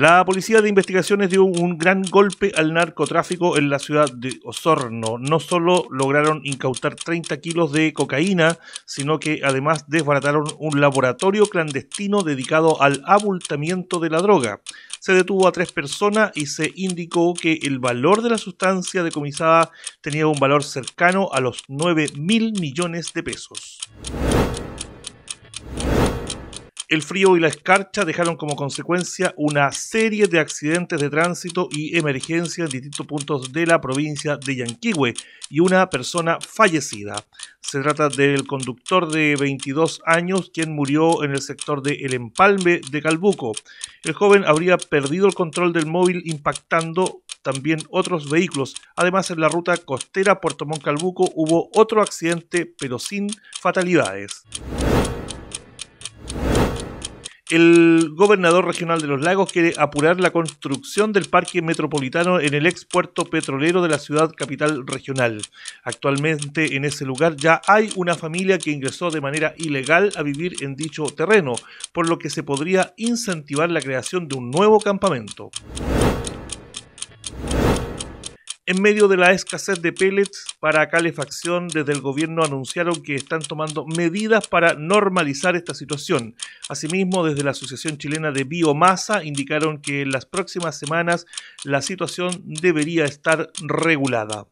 La policía de investigaciones dio un gran golpe al narcotráfico en la ciudad de Osorno. No solo lograron incautar 30 kilos de cocaína, sino que además desbarataron un laboratorio clandestino dedicado al abultamiento de la droga. Se detuvo a tres personas y se indicó que el valor de la sustancia decomisada tenía un valor cercano a los 9 mil millones de pesos. El frío y la escarcha dejaron como consecuencia una serie de accidentes de tránsito y emergencia en distintos puntos de la provincia de Yanquihue y una persona fallecida. Se trata del conductor de 22 años quien murió en el sector de El Empalme de Calbuco. El joven habría perdido el control del móvil impactando también otros vehículos. Además, en la ruta costera Puerto Montt-Calbuco hubo otro accidente, pero sin fatalidades el gobernador regional de los lagos quiere apurar la construcción del parque metropolitano en el ex puerto petrolero de la ciudad capital regional. Actualmente en ese lugar ya hay una familia que ingresó de manera ilegal a vivir en dicho terreno, por lo que se podría incentivar la creación de un nuevo campamento. En medio de la escasez de pellets para calefacción, desde el gobierno anunciaron que están tomando medidas para normalizar esta situación. Asimismo, desde la Asociación Chilena de Biomasa indicaron que en las próximas semanas la situación debería estar regulada.